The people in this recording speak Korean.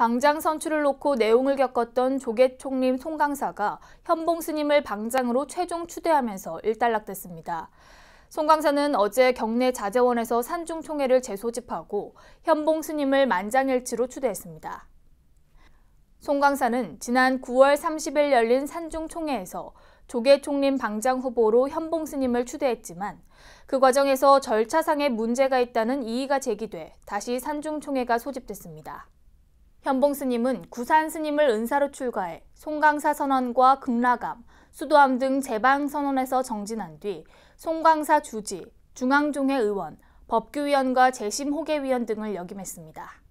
방장 선출을 놓고 내용을 겪었던 조계 총림 송강사가 현봉 스님을 방장으로 최종 추대하면서 일단락됐습니다. 송 강사는 어제 경내 자재원에서 산중총회를 재소집하고 현봉 스님을 만장일치로 추대했습니다. 송 강사는 지난 9월 30일 열린 산중총회에서 조계 총림 방장 후보로 현봉 스님을 추대했지만 그 과정에서 절차상의 문제가 있다는 이의가 제기돼 다시 산중총회가 소집됐습니다. 현봉 스님은 구산 스님을 은사로 출가해 송강사 선언과 극락암, 수도암 등 재방 선언에서 정진한 뒤 송강사 주지, 중앙종회 의원, 법규위원과 재심호계위원 등을 역임했습니다.